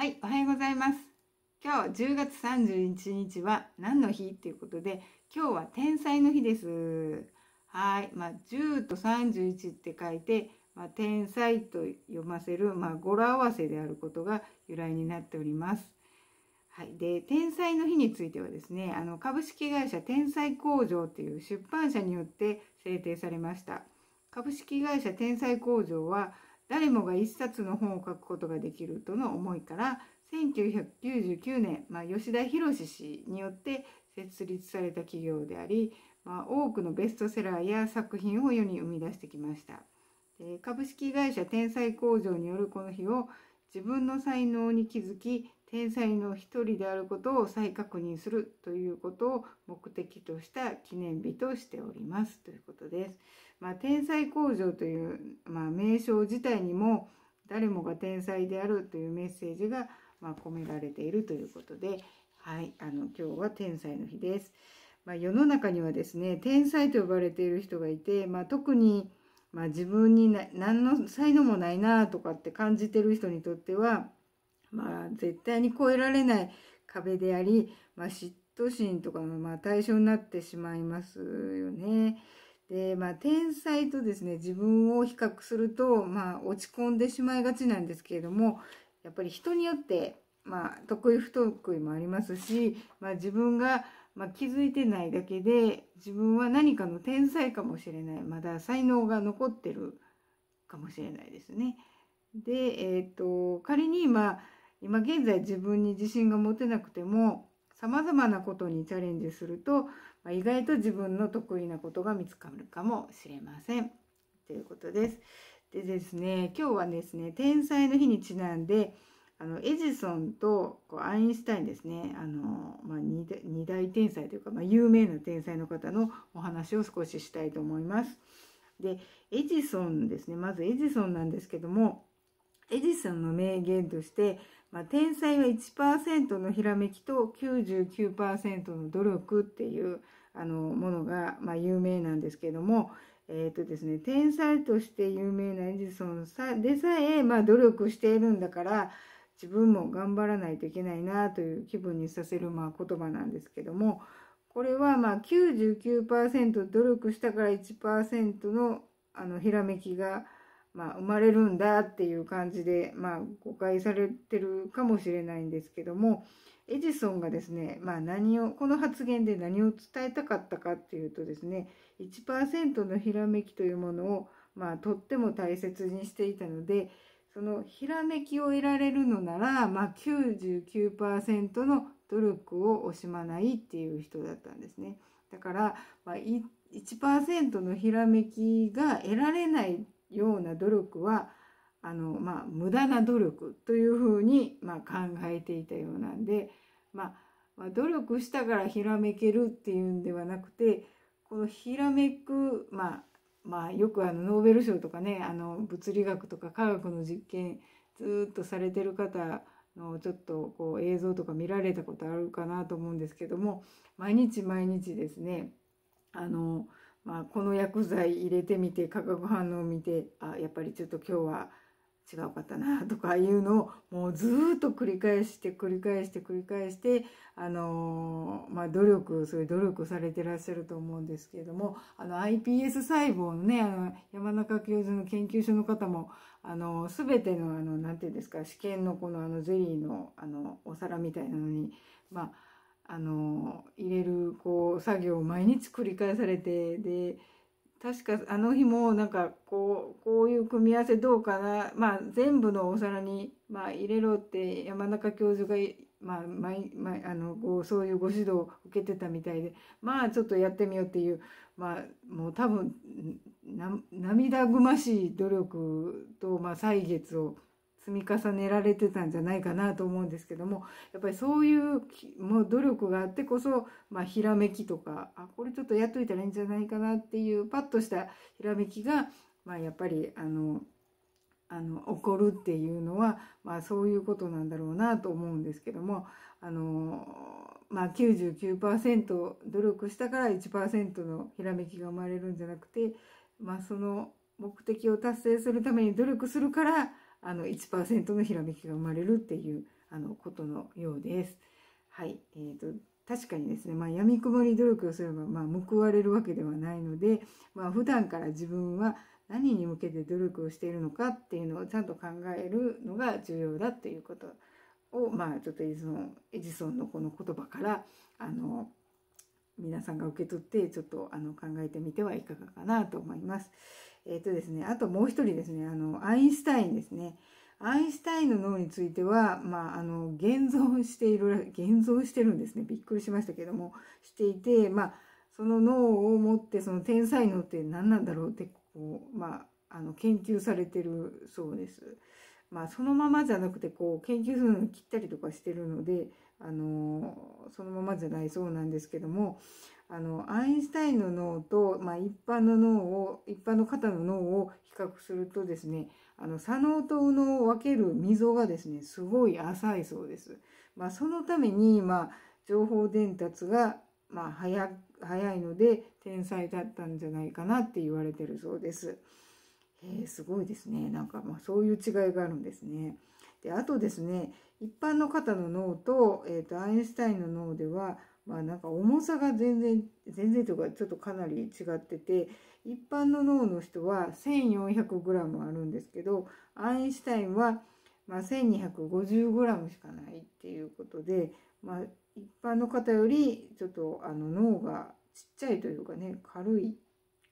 はい、おはようございます。今日10月31日は何の日っていうことで、今日は天才の日です。はい、まあ、10と31って書いて、まあ、天才と読ませる、まあ、語呂合わせであることが由来になっております。はい、で天才の日についてはですねあの株式会社天才工場という出版社によって制定されました株式会社天才工場は誰もが一冊の本を書くことができるとの思いから1999年、まあ、吉田博氏によって設立された企業であり、まあ、多くのベストセラーや作品を世に生み出してきました。で株式会社天才工場によるこの日を自分の才能に気づき天才の一人であることを再確認するということを目的とした記念日としておりますということです。まあ、天才工場という、まあ、名称自体にも誰もが天才であるというメッセージが、ま込められているということで、はい、あの今日は天才の日です。まあ、世の中にはですね天才と呼ばれている人がいて、まあ、特に、まあ、自分に何の才能もないなとかって感じてる人にとっては、まあ、絶対に越えられない壁であり、ま嫉妬心とかのま対象になってしまいますよね。で、まあ、天才とですね、自分を比較すると、まあ、落ち込んでしまいがちなんですけれども、やっぱり人によって、まあ、得意不得意もありますし、まあ、自分が、まあ、気づいてないだけで、自分は何かの天才かもしれない。まだ才能が残ってるかもしれないですね。で、えっ、と、仮に、今今現在自分に自信が持てなくても、さまざまなことにチャレンジすると、ま意外と自分の得意なことが見つかるかもしれません。ということです。でですね今日はですね天才の日にちなんであのエジソンとこうアインシュタインですねあの、まあ2、2, 大天才というか、まあ、有名な天才の方のお話を少ししたいと思います。でエジソンですねまずエジソンなんですけどもエジソンの名言としてまあ、天才は1%のひらめきと99%の努力っていうあのものが、まあ、有名なんですけども、えーとですね、天才として有名なエジソンさでさえ、まあ、努力しているんだから自分も頑張らないといけないなという気分にさせる、まあ、言葉なんですけどもこれはまあ99%努力したから1%のあのひらめきがまあ、生まれるんだっていう感じで、まあ、誤解されてるかもしれないんですけどもエジソンがですね、まあ、何をこの発言で何を伝えたかったかっていうとですね1%のひらめきというものを、まあ、とっても大切にしていたのでそのひらめきを得られるのなら、まあ、99%の努力を惜しまないっていう人だったんですね。だから、まあ、1%のひらめきが得られない努力はあの、まあ、無駄な努力というふうに、まあ、考えていたようなんで、まあ、努力したからひらめけるっていうんではなくてこのひらめく、まあまあ、よくあのノーベル賞とかねあの物理学とか科学の実験ずっとされてる方のちょっとこう映像とか見られたことあるかなと思うんですけども毎日毎日ですねあのまあ、この薬剤入れてみて化学反応を見てあやっぱりちょっと今日は違うかったなとかいうのをもうずっと繰り返して繰り返して繰り返してあのー、まあ、努力そういう努力されてらっしゃると思うんですけれどもあの iPS 細胞のねあの山中教授の研究所の方もあのー、全ての何て言うんですか試験のこのあのゼリーのあのお皿みたいなのにまああの入れるこう作業を毎日繰り返されてで確かあの日もなんかこうこういう組み合わせどうかな、まあ、全部のお皿に、まあ、入れろって山中教授が、まあ、毎毎あのこうそういうご指導を受けてたみたいでまあちょっとやってみようっていう、まあ、もう多分な涙ぐましい努力と、まあ、歳月を。積み重ねられてたんじゃないかなと思うんですけどもやっぱりそういうもう努力があってこそ、まあ、ひらめきとかあこれちょっとやっといたらいいんじゃないかなっていうパッとしたひらめきが、まあ、やっぱりあのあの起こるっていうのは、まあ、そういうことなんだろうなと思うんですけどもあの、まあ99、努力したから1%のひらめきが生まれるんじゃなくて、まあ、その目的を達成するために努力するからあの1%のひらめきが生まれるっていうあのことのようです。はい、えーと、確かにですね、まあ、闇雲に努力をすれば、まあ、報われるわけではないので、まあ、普段から自分は何に向けて努力をしているのかっていうのをちゃんと考えるのが重要だということを、まあ、ちょっとエジソンエジソンのこの言葉からあの皆さんが受け取ってちょっとあの考えてみてはいかがかなと思います。えっ、ー、とですね、あともう一人ですね、あの、アインシュタインですね。アインシュタインの脳については、まあ、あの、現存している、現存してるんですね。びっくりしましたけども、していて、まあ、その脳を持って、その天才脳って何なんだろうって、こう、まあ、あの、研究されてるそうです。まあ、そのままじゃなくて、こう、研究するのに切ったりとかしてるので、あのそのままじゃないそうなんですけどもあのアインシュタインの脳と、まあ、一般の脳を一般の方の脳を比較するとですねあの左脳と右脳を分ける溝がですねすごい浅いそうです。まあ、そのために、まあ、情報伝達が、まあ早、早いので天才だったんじゃないかなって言われてるそうです。えすごいですね。なんかまあそういう違いがあるんですね。であとですね一般の方の脳と,、えーと、アインシュタインの脳では、まあ、なんか重さが全然全然というかちょっとかなり違ってて一般の脳の人は 1400g あるんですけどアインシュタインは、ま 1250g しかないっていうことで、まあ、一般の方よりちょっとあの脳がちっちゃいというかね軽い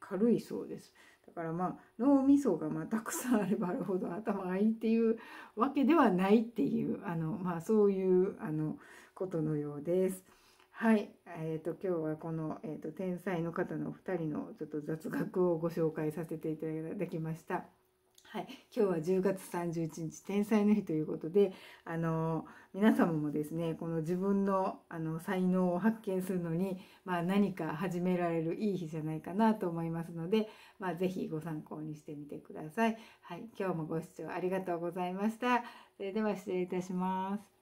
軽いそうです。だからまあ脳みそがまあたくさんあればあるほど頭がいいっていうわけではないっていうあのまあそういうあのことのようです。はい、えーと、今日はこの、えーと、天才の方のお二人のちょっと雑学をご紹介させていただきました。はい、今日は10月31日天才の日ということであの皆様もですねこの自分のあの才能を発見するのに、まあ、何か始められるいい日じゃないかなと思いますので、まあ、ぜご参考にしてみてください。はい、今日もご視聴ありがとうございました。それでは失礼いたします。